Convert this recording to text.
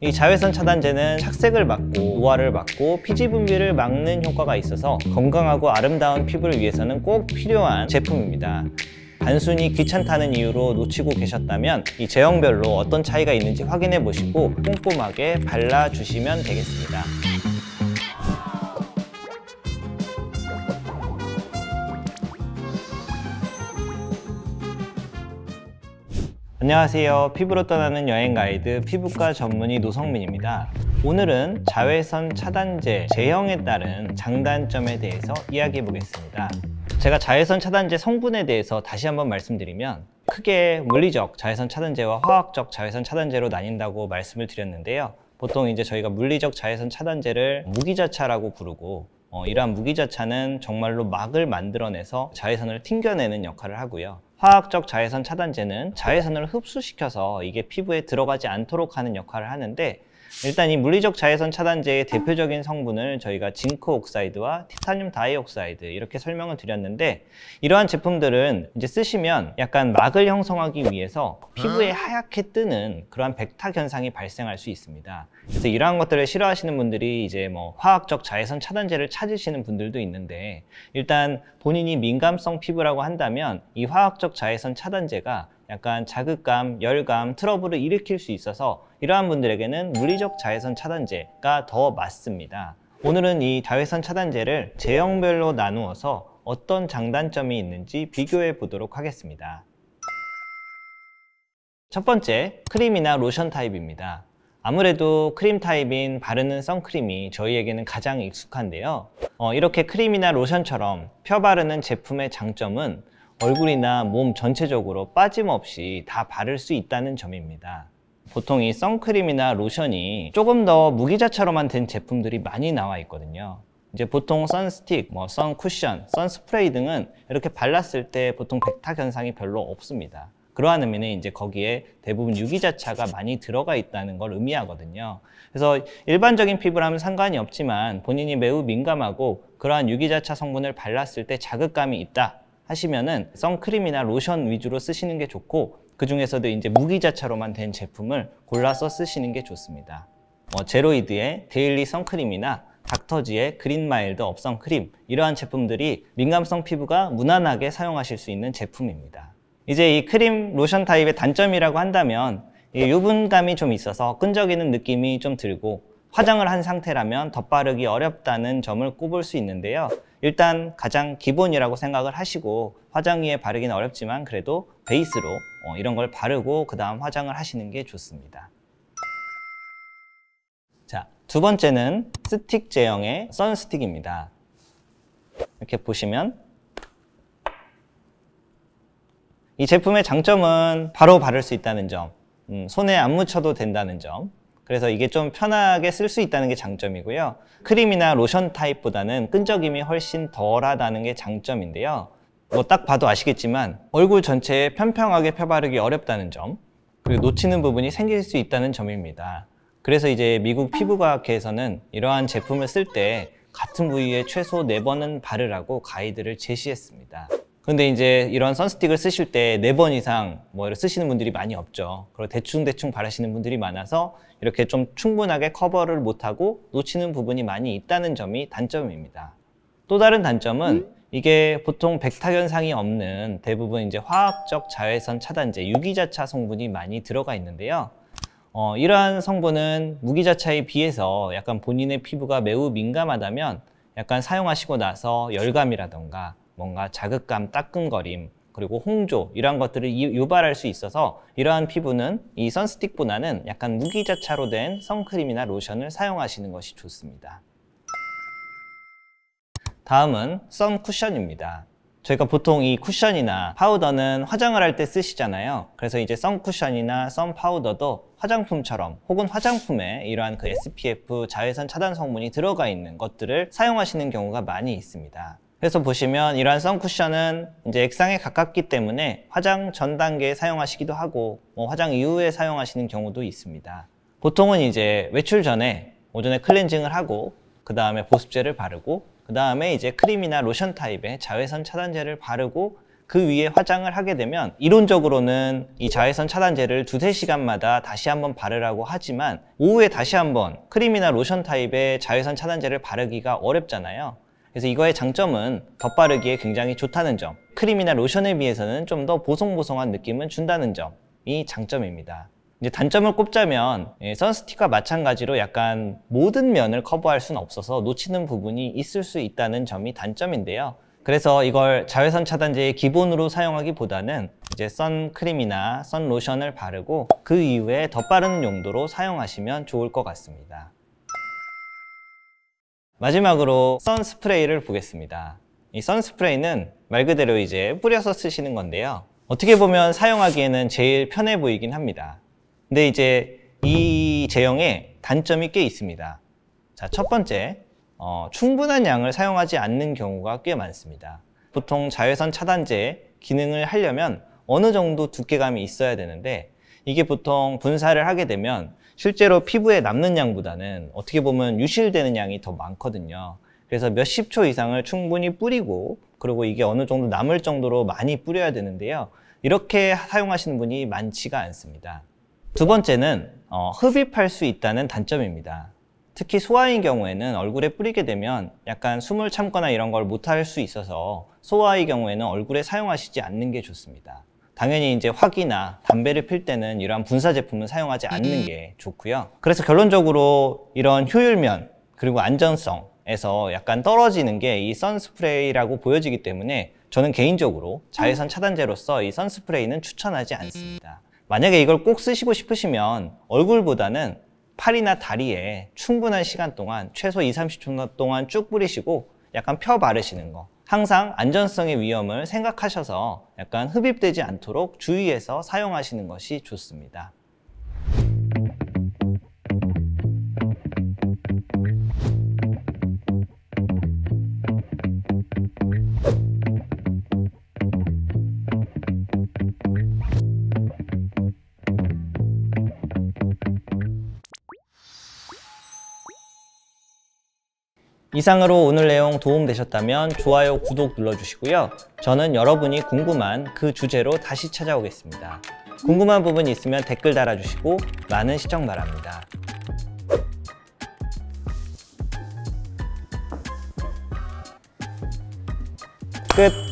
이 자외선 차단제는 착색을 막고 노화를 막고 피지 분비를 막는 효과가 있어서 건강하고 아름다운 피부를 위해서는 꼭 필요한 제품입니다. 단순히 귀찮다는 이유로 놓치고 계셨다면 이 제형별로 어떤 차이가 있는지 확인해 보시고 꼼꼼하게 발라주시면 되겠습니다. 안녕하세요 피부로 떠나는 여행 가이드 피부과 전문의 노성민입니다 오늘은 자외선 차단제 제형에 따른 장단점에 대해서 이야기해 보겠습니다 제가 자외선 차단제 성분에 대해서 다시 한번 말씀드리면 크게 물리적 자외선 차단제와 화학적 자외선 차단제로 나뉜다고 말씀을 드렸는데요 보통 이제 저희가 물리적 자외선 차단제를 무기자차라고 부르고 어, 이러한 무기자차는 정말로 막을 만들어내서 자외선을 튕겨내는 역할을 하고요 화학적 자외선 차단제는 자외선을 흡수시켜서 이게 피부에 들어가지 않도록 하는 역할을 하는데 일단 이 물리적 자외선 차단제의 대표적인 성분을 저희가 징크 옥사이드와 티타늄 다이옥사이드 이렇게 설명을 드렸는데 이러한 제품들은 이제 쓰시면 약간 막을 형성하기 위해서 피부에 아. 하얗게 뜨는 그러한 백탁 현상이 발생할 수 있습니다. 그래서 이러한 것들을 싫어하시는 분들이 이제 뭐 화학적 자외선 차단제를 찾으시는 분들도 있는데 일단 본인이 민감성 피부라고 한다면 이 화학적 자외선 차단제가 약간 자극감, 열감, 트러블을 일으킬 수 있어서 이러한 분들에게는 물리적 자외선 차단제가 더 맞습니다. 오늘은 이 자외선 차단제를 제형별로 나누어서 어떤 장단점이 있는지 비교해 보도록 하겠습니다. 첫 번째, 크림이나 로션 타입입니다. 아무래도 크림 타입인 바르는 선크림이 저희에게는 가장 익숙한데요. 어, 이렇게 크림이나 로션처럼 펴 바르는 제품의 장점은 얼굴이나 몸 전체적으로 빠짐없이 다 바를 수 있다는 점입니다. 보통 이 선크림이나 로션이 조금 더 무기자처럼만 된 제품들이 많이 나와 있거든요. 이제 보통 선스틱, 뭐 선쿠션, 선스프레이 등은 이렇게 발랐을 때 보통 백탁 현상이 별로 없습니다. 그러한 의미는 이제 거기에 대부분 유기자차가 많이 들어가 있다는 걸 의미하거든요. 그래서 일반적인 피부라면 상관이 없지만 본인이 매우 민감하고 그러한 유기자차 성분을 발랐을 때 자극감이 있다. 하시면은 선크림이나 로션 위주로 쓰시는 게 좋고 그 중에서도 이제 무기자차로만 된 제품을 골라서 쓰시는 게 좋습니다. 어, 제로이드의 데일리 선크림이나 닥터지의 그린마일드 업선 크림 이러한 제품들이 민감성 피부가 무난하게 사용하실 수 있는 제품입니다. 이제 이 크림 로션 타입의 단점이라고 한다면 이 유분감이 좀 있어서 끈적이는 느낌이 좀 들고 화장을 한 상태라면 덧바르기 어렵다는 점을 꼽을 수 있는데요. 일단 가장 기본이라고 생각을 하시고 화장 위에 바르기는 어렵지만 그래도 베이스로 어, 이런 걸 바르고 그 다음 화장을 하시는 게 좋습니다. 자, 두 번째는 스틱 제형의 선스틱입니다. 이렇게 보시면 이 제품의 장점은 바로 바를 수 있다는 점, 음, 손에 안 묻혀도 된다는 점, 그래서 이게 좀 편하게 쓸 수 있다는 게 장점이고요. 크림이나 로션 타입보다는 끈적임이 훨씬 덜하다는 게 장점인데요. 뭐 딱 봐도 아시겠지만 얼굴 전체에 편평하게 펴바르기 어렵다는 점 그리고 놓치는 부분이 생길 수 있다는 점입니다. 그래서 이제 미국 피부과학회에서는 이러한 제품을 쓸 때 같은 부위에 최소 네번은 바르라고 가이드를 제시했습니다. 근데 이제 이런 선스틱을 쓰실 때 네 번 이상 뭐 쓰시는 분들이 많이 없죠. 그리고 대충대충 바르시는 분들이 많아서 이렇게 좀 충분하게 커버를 못하고 놓치는 부분이 많이 있다는 점이 단점입니다. 또 다른 단점은 음? 이게 보통 백탁현상이 없는 대부분 이제 화학적 자외선 차단제, 유기자차 성분이 많이 들어가 있는데요. 어, 이러한 성분은 무기자차에 비해서 약간 본인의 피부가 매우 민감하다면 약간 사용하시고 나서 열감이라던가 뭔가 자극감, 따끔거림, 그리고 홍조 이런 것들을 유발할 수 있어서 이러한 피부는 이 선스틱보다는 약간 무기자차로 된 선크림이나 로션을 사용하시는 것이 좋습니다. 다음은 선쿠션입니다. 저희가 보통 이 쿠션이나 파우더는 화장을 할 때 쓰시잖아요. 그래서 이제 선쿠션이나 선파우더도 화장품처럼 혹은 화장품에 이러한 그 SPF 자외선 차단 성분이 들어가 있는 것들을 사용하시는 경우가 많이 있습니다. 그래서 보시면 이러한 선쿠션은 이제 액상에 가깝기 때문에 화장 전 단계에 사용하시기도 하고 뭐 화장 이후에 사용하시는 경우도 있습니다. 보통은 이제 외출 전에 오전에 클렌징을 하고 그 다음에 보습제를 바르고 그 다음에 이제 크림이나 로션 타입의 자외선 차단제를 바르고 그 위에 화장을 하게 되면 이론적으로는 이 자외선 차단제를 두세 시간마다 다시 한번 바르라고 하지만 오후에 다시 한번 크림이나 로션 타입의 자외선 차단제를 바르기가 어렵잖아요. 그래서 이거의 장점은 덧바르기에 굉장히 좋다는 점 크림이나 로션에 비해서는 좀 더 보송보송한 느낌을 준다는 점이 장점입니다 이제 단점을 꼽자면 예, 선스틱과 마찬가지로 약간 모든 면을 커버할 수는 없어서 놓치는 부분이 있을 수 있다는 점이 단점인데요 그래서 이걸 자외선 차단제의 기본으로 사용하기보다는 이제 선크림이나 선로션을 바르고 그 이후에 덧바르는 용도로 사용하시면 좋을 것 같습니다 마지막으로 선스프레이를 보겠습니다. 이 선스프레이는 말 그대로 이제 뿌려서 쓰시는 건데요. 어떻게 보면 사용하기에는 제일 편해 보이긴 합니다. 근데 이제 이 제형에 단점이 꽤 있습니다. 자, 첫 번째, 어, 충분한 양을 사용하지 않는 경우가 꽤 많습니다. 보통 자외선 차단제 기능을 하려면 어느 정도 두께감이 있어야 되는데 이게 보통 분사를 하게 되면 실제로 피부에 남는 양보다는 어떻게 보면 유실되는 양이 더 많거든요. 그래서 몇십 초 이상을 충분히 뿌리고 그리고 이게 어느 정도 남을 정도로 많이 뿌려야 되는데요. 이렇게 사용하시는 분이 많지가 않습니다. 두 번째는 어, 흡입할 수 있다는 단점입니다. 특히 소아인 경우에는 얼굴에 뿌리게 되면 약간 숨을 참거나 이런 걸 못할 수 있어서 소아의 경우에는 얼굴에 사용하시지 않는 게 좋습니다. 당연히 이제 화기나 담배를 필 때는 이러한 분사 제품은 사용하지 않는 게 좋고요. 그래서 결론적으로 이런 효율면 그리고 안전성에서 약간 떨어지는 게 이 선스프레이라고 보여지기 때문에 저는 개인적으로 자외선 차단제로서 이 선스프레이는 추천하지 않습니다. 만약에 이걸 꼭 쓰시고 싶으시면 얼굴보다는 팔이나 다리에 충분한 시간 동안 최소 2, 30초 동안 쭉 뿌리시고 약간 펴 바르시는 거 항상 안전성의 위험을 생각하셔서 약간 흡입되지 않도록 주의해서 사용하시는 것이 좋습니다. 이상으로 오늘 내용 도움되셨다면 좋아요, 구독 눌러주시고요. 저는 여러분이 궁금한 그 주제로 다시 찾아오겠습니다. 궁금한 부분이 있으면 댓글 달아주시고 많은 시청 바랍니다. 끝!